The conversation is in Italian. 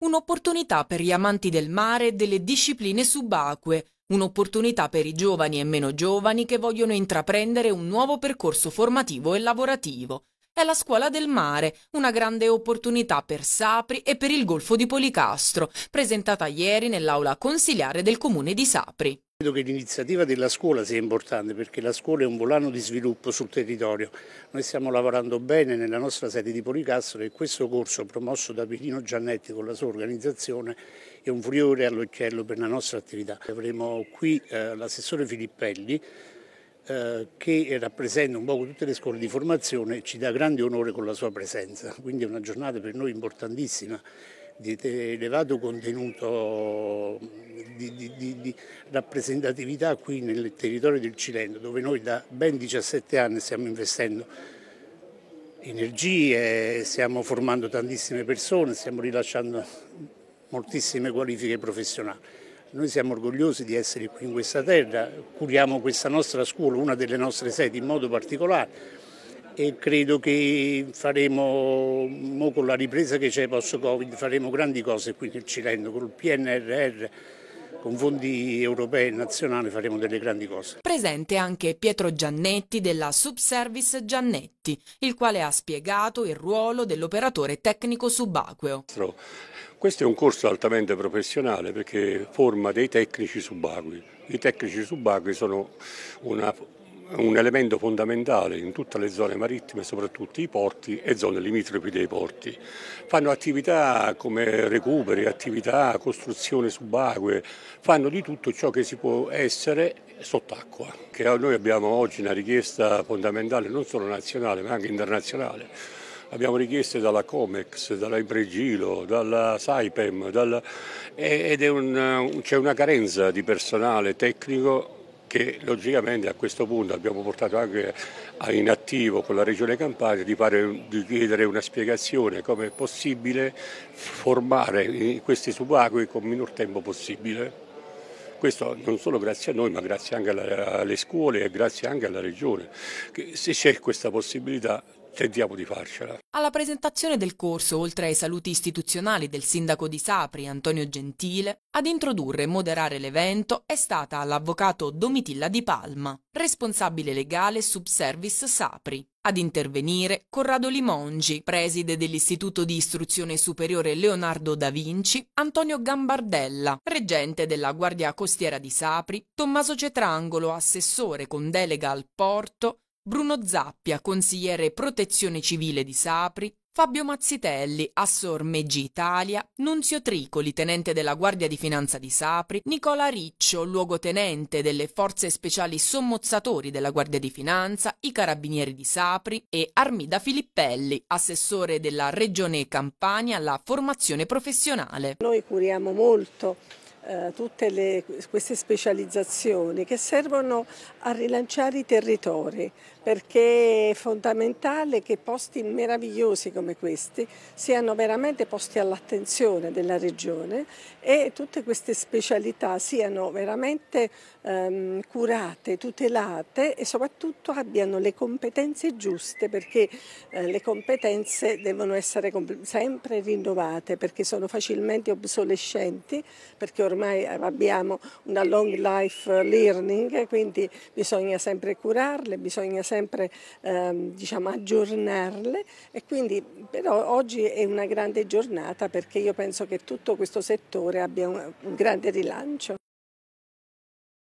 Un'opportunità per gli amanti del mare e delle discipline subacquee, un'opportunità per i giovani e meno giovani che vogliono intraprendere un nuovo percorso formativo e lavorativo. È la scuola del mare, una grande opportunità per Sapri e per il Golfo di Policastro, presentata ieri nell'aula consiliare del comune di Sapri. Credo che l'iniziativa della scuola sia importante perché la scuola è un volano di sviluppo sul territorio. Noi stiamo lavorando bene nella nostra sede di Policastro e questo corso promosso da Pirino Giannetti con la sua organizzazione è un furiore all'occhiello per la nostra attività. Avremo qui eh, l'assessore Filippelli eh, che rappresenta un po' tutte le scuole di formazione e ci dà grande onore con la sua presenza. Quindi è una giornata per noi importantissima di elevato contenuto di, di, di rappresentatività qui nel territorio del Cilento, dove noi da ben 17 anni stiamo investendo energie, stiamo formando tantissime persone, stiamo rilasciando moltissime qualifiche professionali. Noi siamo orgogliosi di essere qui in questa terra, curiamo questa nostra scuola, una delle nostre sedi in modo particolare e credo che faremo, con la ripresa che c'è post-Covid, faremo grandi cose qui nel Cilento, col PNRR, con fondi europei e nazionali faremo delle grandi cose. Presente anche Pietro Giannetti della Subservice Giannetti, il quale ha spiegato il ruolo dell'operatore tecnico subacqueo. Questo è un corso altamente professionale perché forma dei tecnici subacquei. I tecnici subacquei sono una un elemento fondamentale in tutte le zone marittime, soprattutto i porti e zone limitrofi dei porti. Fanno attività come recuperi, attività, costruzione subacquee, fanno di tutto ciò che si può essere sott'acqua. Che noi abbiamo oggi una richiesta fondamentale non solo nazionale ma anche internazionale. Abbiamo richieste dalla Comex, dalla Impregilo, dalla Saipem, dalla... ed è un, una carenza di personale tecnico che logicamente a questo punto abbiamo portato anche in attivo con la Regione Campania di, fare, di chiedere una spiegazione come è possibile formare questi subacquei con minor tempo possibile. Questo non solo grazie a noi, ma grazie anche alle scuole e grazie anche alla Regione. se c'è questa possibilità tentiamo di farcela. Alla presentazione del corso, oltre ai saluti istituzionali del sindaco di Sapri, Antonio Gentile, ad introdurre e moderare l'evento è stata l'avvocato Domitilla Di Palma, responsabile legale Subservice Sapri. Ad intervenire Corrado Limongi, preside dell'Istituto di Istruzione Superiore Leonardo da Vinci, Antonio Gambardella, reggente della Guardia Costiera di Sapri, Tommaso Cetrangolo, assessore con delega al porto, Bruno Zappia, consigliere protezione civile di Sapri, Fabio Mazzitelli, Assor Meggi Italia, Nunzio Tricoli, tenente della Guardia di Finanza di Sapri, Nicola Riccio, luogotenente delle forze speciali sommozzatori della Guardia di Finanza, i Carabinieri di Sapri e Armida Filippelli, assessore della Regione Campania alla formazione professionale. Noi curiamo molto eh, tutte le, queste specializzazioni che servono a rilanciare i territori perché è fondamentale che posti meravigliosi come questi siano veramente posti all'attenzione della regione e tutte queste specialità siano veramente ehm, curate, tutelate e soprattutto abbiano le competenze giuste perché eh, le competenze devono essere sempre rinnovate perché sono facilmente obsolescenti perché ormai ormai eh, abbiamo una long life eh, learning, eh, quindi bisogna sempre curarle, bisogna sempre ehm, diciamo, aggiornarle e quindi però oggi è una grande giornata perché io penso che tutto questo settore abbia un, un grande rilancio.